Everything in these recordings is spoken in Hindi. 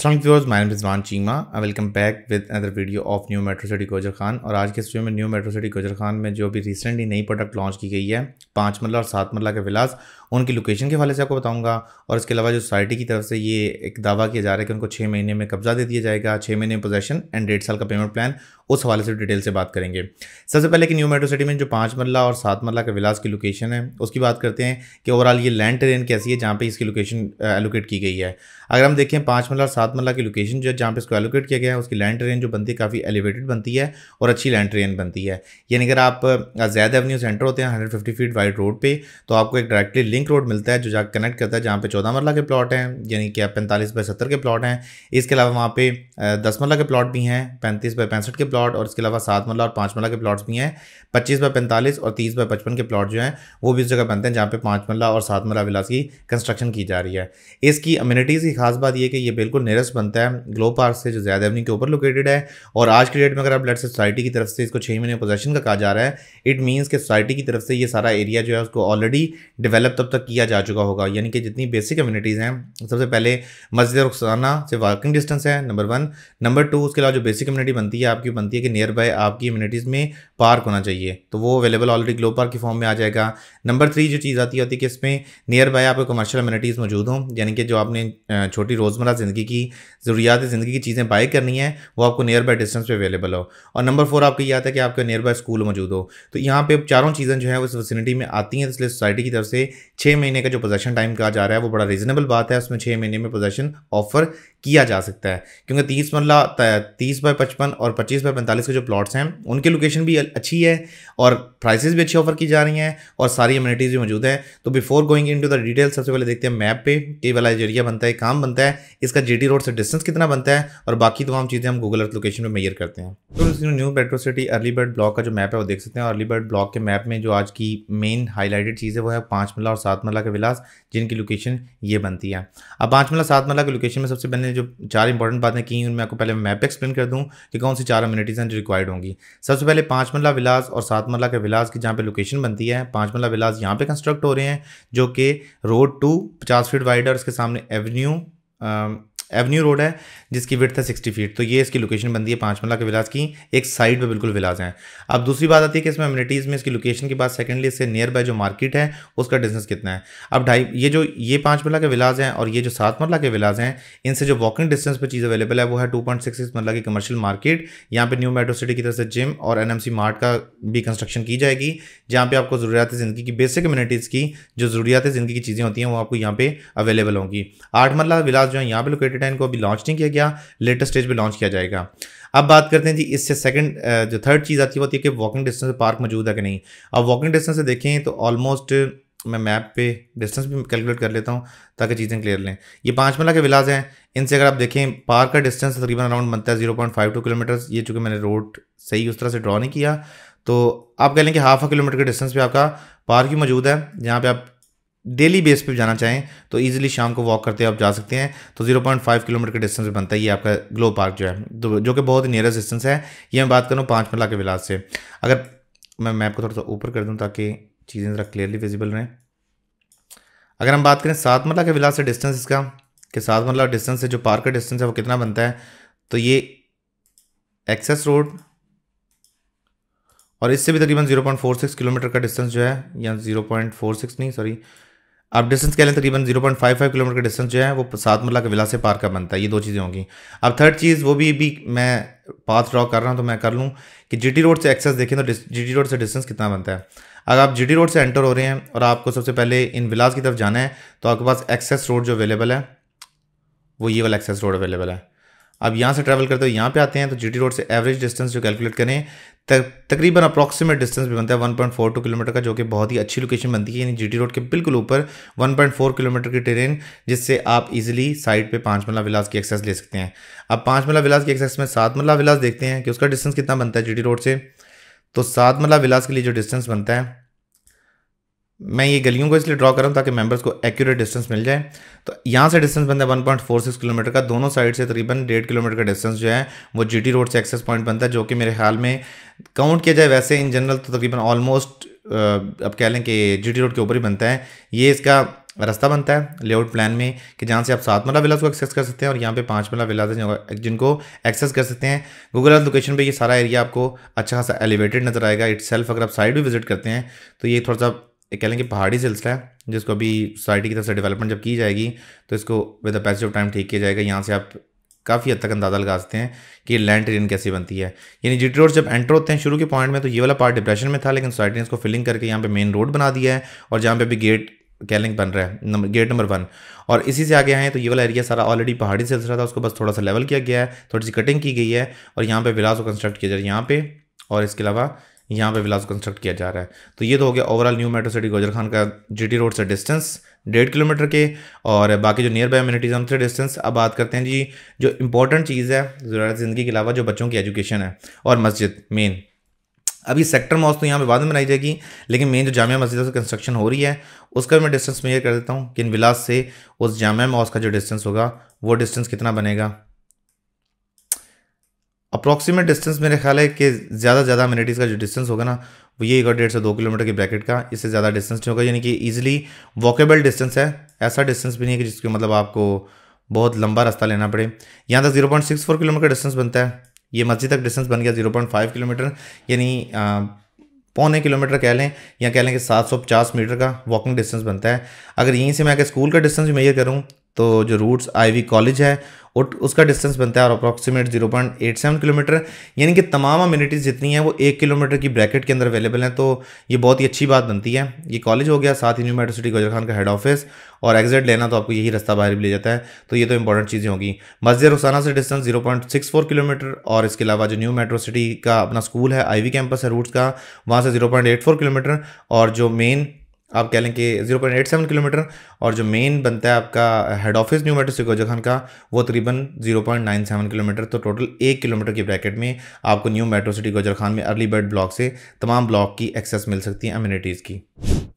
Aslam viewers my Rizwan Cheema I welcome back with other video of new metro city Gujar Khan और आज के इस वीडियो में new metro city Gujar Khan में जो भी रिसेंटली नई प्रोडक्ट लॉन्च की गई है पाँच मरला और सात मरला के विलास उनकी लोकेशन के हवाले से आपको बताऊंगा और इसके अलावा जो सोसाइटी की तरफ से ये एक दावा किया जा रहा है कि उनको छः महीने में कब्जा दे दिया जाएगा छः महीने में पोजेशन एंड डेढ़ साल का पेमेंट प्लान उस हवाले से डिटेल से बात करेंगे सबसे पहले कि न्यू मेट्रो सिटी में जो पाँच मरला और सात मरला के विलास की लोकेशन है उसकी बात करते हैं कि ओवरऑल ये लैंड ट्रेन कैसी है जहाँ पर इसकी लोकेशन एलोकेट की गई है अगर हम देखें पाँच मरला और सात मरला की लोकेशन जो है जहाँ पर इसको एलोकेट किया गया है उसकी लैंड ट्रेन जो बनती है काफ़ी एलिवेटेड बनती है और अच्छी लैंड ट्रेन बनती है यानी अगर आप जैद एवन्यू सेंटर होते हैं हंड्रेड फीट वाइड रोड पर तो आपको एक डायरेक्टली लिंक रोड मिलता है जो जा कनेक्ट करता है जहाँ पे चौदह मरला के प्लॉट हैं यानी कि पैंतालीस बाई सत्तर के प्लॉट हैं इसके अलावा वहाँ पे दस मरला के प्लॉट भी हैं पैंतीस बाई पैंसठ के प्लॉट और इसके अलावा सात मरला और पाँच मरला के प्लॉट्स भी हैं पच्चीस बाई पैंतालीस और तीस बाई पचपन के प्लॉट जो हैं वो भी उस जगह बनते हैं जहाँ पर पाँच मरला और सात मरला विलास की कंस्ट्रक्शन की जा रही है इसकी अम्यूनिटीज़ की खास बात यह कि ये बिल्कुल नियरेस्ट बनता है ग्लो पार्क से जो ज्यादा एवनी के ऊपर लोकेटेड है और आज के डेट में अगर आप ब्लड सोसाइटी की तरफ से इसको छः महीने पोजेशन का कहा जा रहा है इट मीन्स कि सोसाइटी की तरफ से ये सारा एरिया जो है उसको ऑलरेडी डेवलप तब तक किया जा चुका होगा यानी कि जितनी बेसिक कम्युनिटीज़ हैं सबसे पहले मस्जिद रुखसाना से वॉकिंग डिस्टेंस है नंबर वन नंबर टू उसके अलावा जो बेसिक कम्युनिटी बनती है आपकी बनती है कि नियर बाय आपकी कम्युनिटीज़ में पार्क होना चाहिए तो वो अवेलेबल ऑलरेडी ग्लो पार्क की फॉर्म में आ जाएगा नंबर थ्री जो चीज़ आती होती है कि इसमें नियर बाय आपके कमर्शियल कम्युनिटीज़ मौजूद हों यानी कि जो आपने छोटी रोज़मर्रा ज़िंदगी की ज़रूरियात ज़िंदगी की चीज़ें बाय करनी है वो आपको नियर बाय डिस्टेंस पर अवेलेबल हो और नंबर फोर आपको ये आता है कि आपके नियर बाय स्कूल मौजूद हो तो यहाँ पर चारों चीज़ें जो है उस वसिनिटी में आती हैं इसलिए सोसाइटी की तरफ से छः महीने का जो पोजेशन टाइम कहा जा रहा है वो बड़ा रीजनेबल बात है उसमें छः महीने में पोजेशन ऑफर किया जा सकता है क्योंकि तीस मरला तीस बाय पचपन और पच्चीस बाय पैंतालीस के जो प्लॉट्स हैं उनकी लोकेशन भी अच्छी है और प्राइस भी अच्छी ऑफर की जा रही हैं और सारी अम्यूनिटीज़ भी मौजूद हैं तो before going into the detail सबसे पहले देखते हैं मैप पे कि वाला एरिया बनता है काम बनता है इसका जे रोड से डिस्टेंस कितना बनता है और बाकी तमाम चीज़ें हम गूगल अर्थ लोकेशन में मेयर करते हैं तो new metro city early bird block का जो मैप है वो देख सकते हैं अर्ली बर्ड ब्लॉक के मैप में जो आज की मेन हाईलाइटेड चीज़ है वो है पाँच मिला और सात मरला का विलास जिनकी लोकेशन ये बनती है अब पाँच मरला सात मरला की लोकेशन में सबसे पहले जो चार इंपॉर्टेंट बातें की उनमें आपको पहले मैप एक्सप्लेन कर दूँ कि कौन सी चार अम्यूनिटीज़ हैं जो रिक्वायर्ड होंगी सबसे पहले पाँच मरला विलास और सात मरला के विलास की जहाँ पर लोकेशन बनती है पाँच मरला विलास यहाँ पर कंस्ट्रक्ट हो रहे हैं जो कि रोड टू पचास फीट वाइड और उसके सामने एवेन्यू एवेन्यू रोड है जिसकी विर्थ है सिक्सटी फीट तो ये इसकी लोकेशन बनती है पाँच मल्ला के विलास की एक साइड पे बिल्कुल विलास हैं अब दूसरी बात आती है कि इसमें अम्यूनिटीज़ में इसकी लोकेशन के बाद सेकंडली इससे नियर बाय जो मार्केट है उसका डिस्टेंस कितना है अब ढाई ये जो ये पाँच मल्ला के विलास हैं और ये जो सात मरला के विलास हैं इनसे जो वॉकिंग डिस्टेंस पर चीज़ अवेलेबल है वो है टू पॉइंट सिक्स सिक्स मरला की कमर्शियल मार्केट यहाँ पर न्यू मेट्रो सिटी की तरफ से जिम और एन एम सी मार्ट का भी कंस्ट्रक्शन की जाएगी जहाँ पर आपको ज़रूरियात ज़िंदगी की बेसिक कम्यूनिटीज़ की जो ज़रूरियात ज़िंदगी की चीज़ें होती हैं वो आपको यहाँ पर अवेलेबल होंगी आठ मरला विलास जो है यहाँ पर लोकेट टेन को अभी लॉन्च नहीं किया गया लेटेस्ट स्टेज पर लॉन्च किया जाएगा अब बात करते हैं जी इससे सेकंड जो थर्ड चीज़ आती है वो होती है कि वॉकिंग डिस्टेंस पार्क मौजूद है कि नहीं अब वॉकिंग डिस्टेंस से देखें तो ऑलमोस्ट मैं मैप पे डिस्टेंस भी कैलकुलेट कर लेता हूँ ताकि चीज़ें क्लियर लें ये पाँच मरला के विलाज हैं इनसे अगर आप देखें पार्क का डिस्टेंस तकरीबन अराउंड बनता है जीरो पॉइंट ये चूँकि मैंने रोड सही उस तरह से ड्रॉ नहीं किया तो आप कह लें कि हाफ अ किलोमीटर के डिस्टेंस पर आपका पार्क ही मौजूद है जहाँ पर आप डेली बेस पे जाना चाहें तो ईजिली शाम को वॉक करते आप जा सकते हैं तो 0.5 किलोमीटर के डिस्टेंस पे बनता है ये आपका ग्लो पार्क जो है तो जो कि बहुत ही नियरेस्ट डिस्टेंस है ये मैं बात करूँ पाँच मिला के विलास से अगर मैं मैप को थोड़ा सा ऊपर कर दूँ ताकि चीज़ें ज़रा क्लियरली विजिबल रहें अगर हम बात करें सात मरला के विलास से डिस्टेंस इसका कि सात मरला डिस्टेंस से जो पार्क का डिस्टेंस है वो कितना बनता है तो ये एक्सेस रोड और इससे भी तकरीबन 0.46 किलोमीटर का डिस्टेंस जो है या 0.46 नहीं सॉरी आप डिस्टेंस कह लें तकरीबन zero point five five kilometre का डिस्टेंस जो है वो सात मल्ला विला से पार का बनता है ये दो चीज़ें होंगी अब थर्ड चीज़ वो भी भी मैं पाथ ड्रॉ कर रहा हूँ तो मैं कर लूँ कि जीटी रोड से एक्सेस देखें तो जीटी रोड से डिस्टेंस कितना बनता है अगर आप जीटी रोड से एंटर हो रहे हैं और आपको सबसे पहले इन विलास की तरफ जाना है तो आपके पास एक्सेस रोड जो अवेलेबल है वो ये वाला एक्सेस रोड अवेलेबल है आप यहाँ से ट्रैवल करते हुए यहाँ पे आते हैं तो जीटी रोड से एवरेज डिस्टेंस जो कैलकुलेट करें तकरीबन अप्रॉक्सीमेट डिस्टेंस भी बनता है 1.42 किलोमीटर का जो कि बहुत ही अच्छी लोकेशन बनती है यानी जीटी रोड के बिल्कुल ऊपर 1.4 किलोमीटर की ट्रेन जिससे आप इजीली साइड पे पाँच मल्ला विलास की एक्सेस ले सकते हैं अब पाँच मल्ला विलास की एक्सेस में सात मल्ला विलास देखते हैं कि उसका डिस्टेंस कितना बनता है जी रोड से तो सात मल्ला विलास के लिए जो डिस्टेंस बनता है मैं ये गलियों को इसलिए ड्रॉ कर रहा हूँ ताकि मेंबर्स को एक्यूरेट डिस्टेंस मिल जाए तो यहाँ से डिस्टेंस बनता है 1.46 किलोमीटर का दोनों साइड से तकरीबन डेढ़ किलोमीटर का डिस्टेंस जो है वो जीटी रोड से एक्सेस पॉइंट बनता है जो कि मेरे ख्याल में काउंट किया जाए वैसे इन जनरल तो तकरीबन ऑलमोस्ट अब कह लें कि टी रोड के ऊपर ही बनता है ये इसका रास्ता बनता है लेआउट प्लान में कि जहाँ से आप सात मला विलाज को एक्सेस कर सकते हैं और यहाँ पे पाँच मला विलाज हैं जिनको एक्सेस कर सकते हैं गूगल अर्थ लोकेशन पे ये सारा एरिया आपको अच्छा खासा एलिवेटेड नजर आएगा इट्स अगर आप साइड भी विजिट करते हैं तो ये थोड़ा सा एक कह लेंगे पहाड़ी सिलसिला है जिसको अभी सोसाइटी की तरफ से डेवलपमेंट जब की जाएगी तो इसको with the passage of time ठीक किया जाएगा यहाँ से आप काफ़ी हद तक अंदाज़ा लगा सकते हैं कि लैंड ट्रेन कैसी बनती है यानी जी रोड जब एंटर होते हैं शुरू के पॉइंट में तो ये वाला पार्ट डिप्रेशन में था लेकिन सोसाइटी ने इसको फिलिंग करके यहाँ पे मेन रोड बना दिया है और जहाँ पे अभी गेट कैलिंग बन रहा है नंबर गेट नंबर वन और इसी से आगे आए तो ये वाला एरिया सारा ऑलरेडी पहाड़ी से था उसको बस थोड़ा सा लेवल किया गया है थोड़ी सी कटिंग की गई है और यहाँ पे विलास को कंस्ट्रक्ट किया जा रहा है यहाँ पे और इसके अलावा यहाँ पे विलास कंस्ट्रक्ट किया जा रहा है तो ये तो हो गया overall new metro city Gujar Khan का जीटी रोड से डिस्टेंस डेढ़ किलोमीटर के और बाकी जो नियर बाय अम्यूनिटीज़ उनसे डिस्टेंस अब बात करते हैं जी जो इंपॉर्टेंट चीज़ है ज़रूरत ज़िंदगी के अलावा जो बच्चों की एजुकेशन है और मस्जिद मेन अभी सेक्टर मॉस तो यहाँ पर बाद में बनाई जाएगी लेकिन मेन जो जामिया मस्जिद से कंस्ट्रक्शन हो रही है उसका भी मैं डिस्टेंस मेयर कर देता हूँ कि इन विलास से उस जामिया मॉस का जो डिस्टेंस होगा वो डिस्टेंस कितना बनेगा अप्रॉक्सीमेट डिस्टेंस मेरे ख्याल है कि ज़्यादा ज़्यादा अमेनिटीज़ का जो डिस्टेंस होगा ना वो ये एक डेढ़ से दो किलोमीटर के ब्रैकेट का इससे ज़्यादा डिस्टेंस नहीं होगा यानी कि ईजिली वॉकेबल डिस्टेंस है ऐसा डिस्टेंस भी नहीं है कि जिसके मतलब आपको बहुत लंबा रास्ता लेना पड़े यहाँ तक zero point six four kilometre distance बनता है ये मस्जिद तक डिस्टेंस बन गया जीरो पॉइंट फाइव किलोमीटर यानी पौने किलोमीटर कह लें या कह लें कि सात सौ पचास मीटर का वॉकिंग डिस्टेंस बनता है अगर यहीं से मैं अगर स्कूल का डिस्टेंस भी मेजर करूँ तो जो रूट्स आईवी कॉलेज है उसका डिस्टेंस बनता है और approximate zero point eight seven kilometre यानी कि तमाम अम्यूनिटीज़ जितनी हैं वो एक किलोमीटर की ब्रैकेट के अंदर अवेलेबल हैं तो ये बहुत ही अच्छी बात बनती है ये कॉलेज हो गया साथ ही न्यू मेट्रोसिटी गजर खान का हेड ऑफिस और एग्जिट लेना तो आपको यही रास्ता बाहर भी ले जाता है तो ये तो इंपॉर्टेंट चीज़ें होगी मस्जिद रोसाना से distance zero point six four kilometre और इसके अलावा जो न्यू मेट्रो सिटी का अपना स्कूल है आईवी कैंपस है रूट्स का वहाँ से zero point eight four kilometre और जो मेन आप कह लें कि 0.87 किलोमीटर और जो मेन बनता है आपका हेड ऑफिस न्यू मेट्रो सिकोजा खान का वो तकरीबन 0.97 किलोमीटर तो टोटल एक किलोमीटर की ब्रैकेट में आपको new metro city Gujar Khan में अर्ली बर्ड ब्लॉक से तमाम ब्लॉक की एक्सेस मिल सकती है अम्यूनिटीज़ की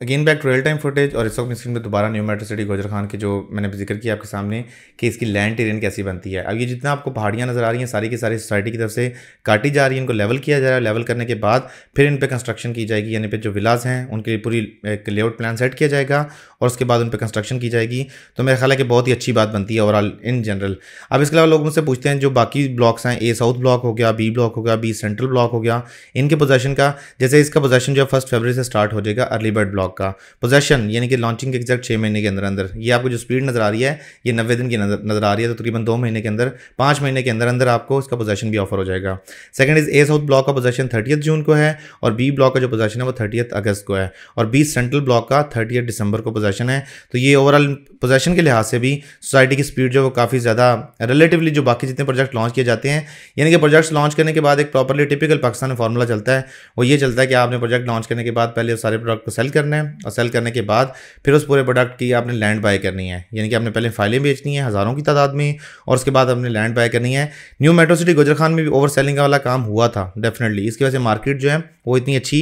again back real time footage और इस वक्त स्क्रीन में दोबारा new metro city Gujar Khan की जो मैंने जिक्र किया आपके सामने कि इसकी लैंड टेरियन कैसी बनती है अब ये जितना आपको पहाड़ियाँ नज़र आ रही हैं सारी की सारी सोसाइटी की तरफ से काटी जा रही है इनको लेवल किया जा रहा है लेवल करने के बाद फिर इन पर कंस्ट्रक्शन की जाएगी यानी पे जो विलाज हैं उनके लिए पूरी एक लेआउट प्लान सेट किया जाएगा और उसके बाद उन पर कंस्ट्रक्शन की जाएगी तो मेरा ख्याल है कि बहुत ही अच्छी बात बनती है ओवरऑल इन जनरल अब इसके अलावा लोग मुझसे पूछते हैं जो बाकी ब्लॉक्स हैं ए साउथ ब्लॉक हो गया बी ब्लॉक हो गया बी सेंट्रल ब्लॉक हो गया इनके पोजेशन का जैसे इसका पोजेशन जो है फर्स्ट फरवरी से स्टार्ट हो जाएगा अर्ली बर्ड ब्लॉक का पोजेशन यानी कि लॉन्चिंग के एग्जैक्ट छः महीने के अंदर अंदर ये आपको जो स्पीड नज़र आ रही है ये नब्बे दिन की नज़र आ रही है तो तकरीबन दो महीने के अंदर पाँच महीने के अंदर अंदर आपको इसका पोजेशन भी ऑफर हो जाएगा second is A south block का पोजेशन थर्टियथ जून को है और बी ब्लॉक का जो पोजेशन है वो थर्टियथ अगस्त को है और बी सेंट्रल ब्लॉक का थर्टियथ दिसंबर को पोजेशन पोजेशन है तो ये ओवरऑल पोजेशन के लिहाज से भी सोसाइटी की स्पीड जो वो काफ़ी ज़्यादा रिलेटिवली जो बाकी जितने प्रोजेक्ट लॉन्च किए जाते हैं यानी कि प्रोजेक्ट्स लॉन्च करने के बाद एक प्रॉपरली टिपिकल पाकिस्तानी फार्मूला चलता है वो ये चलता है कि आपने प्रोजेक्ट लॉन्च करने के बाद पहले सारे प्रोडक्ट को सेल करना है और सेल करने के बाद फिर उस पूरे प्रोडक्ट की आपने लैंड बाय करनी है यानी कि आपने पहले फाइलें बेचनी है हज़ारों की तादाद में और उसके बाद आपने लैंड बाय करनी है new metro city Gujar Khan में भी ओवर सेलिंग वाला काम हुआ था डेफिनेटली इसकी वजह से मार्केट जो है वो इतनी अच्छी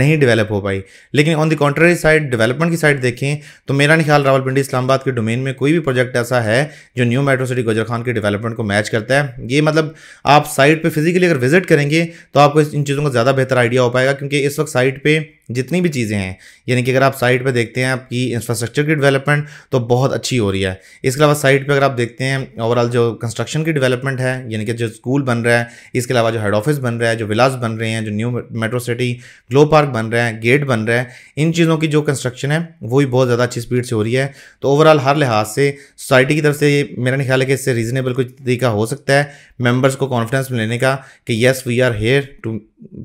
नहीं डेवलप हो पाई लेकिन on the contrary side development की साइड देखें तो मेरा नहीं ख्याल रावलपिंडी इस्लामाबाद के डोमेन में कोई भी प्रोजेक्ट ऐसा है जो new metro city Gujar Khan के डेवलपमेंट को मैच करता है ये मतलब आप साइट पर फिजिकली अगर विजिट करेंगे तो आपको इन चीज़ों का ज़्यादा बेहतर आइडिया हो पाएगा क्योंकि इस वक्त साइट पर जितनी भी चीज़ें हैं यानी कि अगर आप साइट पे देखते हैं आपकी इंफ्रास्ट्रक्चर की डेवलपमेंट तो बहुत अच्छी हो रही है इसके अलावा साइट पे अगर आप देखते हैं ओवरऑल जो कंस्ट्रक्शन की डेवलपमेंट है यानी कि जो स्कूल बन रहा है इसके अलावा जो हेड ऑफिस बन रहा है जो विलास बन रहे हैं जो new metro city glow park बन रहे हैं गेट बन रहे हैं इन चीज़ों की जो कंस्ट्रक्शन है वो भी बहुत ज़्यादा अच्छी स्पीड से हो रही है तो ओवरऑल हर लिहाज से सोसाइटी की तरफ से मेरा नहीं ख्याल है कि इससे रीज़नेबल कुछ तरीका हो सकता है मेम्बर्स को कॉन्फिडेंस में लेने का कि yes we are here to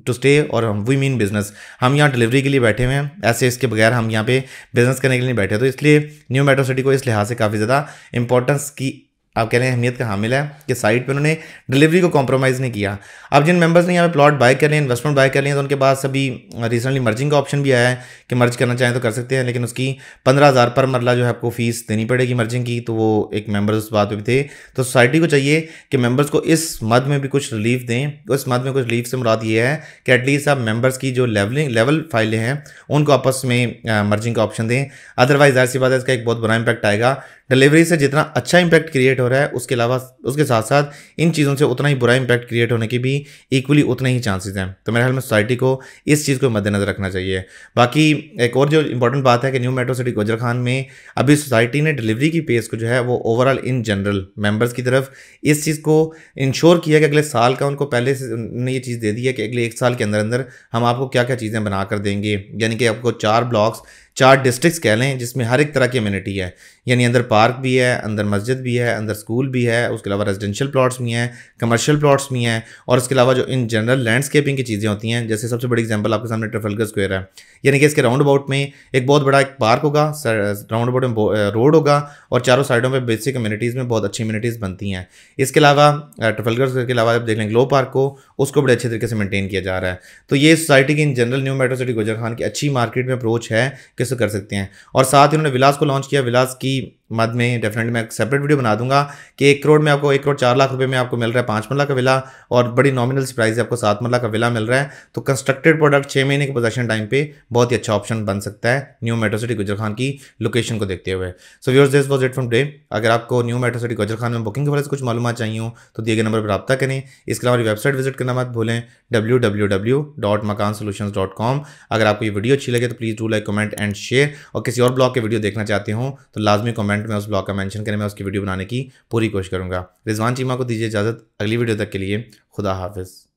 to stay और वी मीन बिजनेस हम यहाँ डिलीवर डिलीवरी के लिए बैठे हुए हैं ऐसे इसके बगैर हम यहाँ पे बिजनेस करने के लिए बैठे तो इसलिए न्यू मेट्रो सिटी को इस लिहाज से काफ़ी ज़्यादा इंपॉर्टेंस की आप कह रहे हैं अहमियत का हामिल है कि साइट पे उन्होंने डिलीवरी को कॉम्प्रोमाइज़ नहीं किया अब जिन मेंबर्स ने यहाँ पे प्लॉट बाय कर लिए इन्वेस्टमेंट बाय कर लिए तो उनके पास अभी रिसेंटली मर्जिंग का ऑप्शन भी आया है कि मर्ज करना चाहें तो कर सकते हैं लेकिन उसकी पंद्रह हज़ार पर मरला जो है आपको फीस देनी पड़ेगी मर्जिंग की तो वो एक मेम्बर उस बात पर थे तो सोसाइटी को चाहिए कि मेम्बर्स को इस मद में भी कुछ रिलीफ दें इस मद में कुछ रिलीफ से मुराद ये है कि एटलीस्ट आप मेम्बर्स की जो लेवलिंग लेवल फाइलें हैं उनको आपस में मर्जिंग का ऑप्शन दें अदरवाइज जाहिर सी बात है इसका एक बहुत बुरा इम्पैक्ट आएगा डिलीवरी से जितना अच्छा इम्पैक्ट क्रिएट हो रहा है उसके अलावा उसके साथ साथ इन चीज़ों से उतना ही बुरा इम्पैक्ट क्रिएट होने की भी इक्वली उतने ही चांसेस हैं तो मेरे ख्याल में सोसाइटी को इस चीज़ को मद्देनजर रखना चाहिए बाकी एक और जो इंपॉर्टेंट बात है कि new metro city Gujar Khan में अभी सोसाइटी ने डिलीवरी की पेस को जो है वो ओवरऑल इन जनरल मेम्बर्स की तरफ इस चीज़ को इंश्योर किया कि अगले साल का उनको पहले से उन्होंने ये चीज़ दे दी है कि अगले एक साल के अंदर अंदर हम आपको क्या क्या चीज़ें बनाकर देंगे यानी कि आपको चार ब्लॉक्स चार डिस्ट्रिक्स कह लें जिसमें हर एक तरह की अम्यूनिटी है यानी अंदर पार्क भी है अंदर मस्जिद भी है अंदर स्कूल भी है उसके अलावा रेजिडेंशियल प्लाट्स भी हैं कमर्शियल प्लाट्स भी हैं और इसके अलावा जो इन जनरल लैंडस्केपिंग की चीज़ें होती हैं जैसे सबसे बड़ी एग्जाम्पल आपके सामने ट्रफलगर स्क्वेयर है यानी कि इसके राउंड अबाउट में एक बहुत बड़ा एक पार्क होगा राउंड अबाउट में रोड होगा और चारों साइडों पर बेसिक कम्यूनिटीज़ में बहुत अच्छी इम्यूनिटीज़ बनती हैं इसके अलावा ट्रफलगर स्क्वेयर के अलावा आप देख लें ग्लो पार्क को उसको बड़े अच्छे तरीके से मेनटेन किया जा रहा है तो ये सोसाइटी की in general new metro city Gujar Khan की अच्छी मार्केट में अप्रोच है कि से कर सकते हैं और साथ ही उन्होंने विलास को लॉन्च किया विलास की मद में डेफिनेटली मैं सेपरेट वीडियो बना दूंगा कि एक करोड़ में आपको एक करोड़ चार लाख रुपए में आपको मिल रहा है पाँच मरला का विला और बड़ी नॉमिनल प्राइस है आपको सात मरला का विला मिल रहा है तो कंस्ट्रक्टेड प्रोडक्ट छः महीने के पोजेशन टाइम पे बहुत ही अच्छा ऑप्शन बन सकता है new metro city Gujar Khan की लोकेशन को देखते हुए so viewers this was it from day अगर आपको new metro city Gujar Khan में बुकिंग के बारे में कुछ मालूम चाहिए हो तो दिए गए नंबर पर रब्ता करें इसके अलावा वेबसाइट विजिट करना मत भूलें डब्ल्यू अगर आपको ये वीडियो अच्छी लगे तो please do like comment and and share और किसी और ब्लॉग के वीडियो देखना चाहते हो तो लाजमी कमेंट में उस ब्लॉग का मैंशन करें मैं उसकी वीडियो बनाने की पूरी कोशिश करूँगा रिजवान चीमा को दीजिए इजाज़त अगली वीडियो तक के लिए खुदा हाफिज़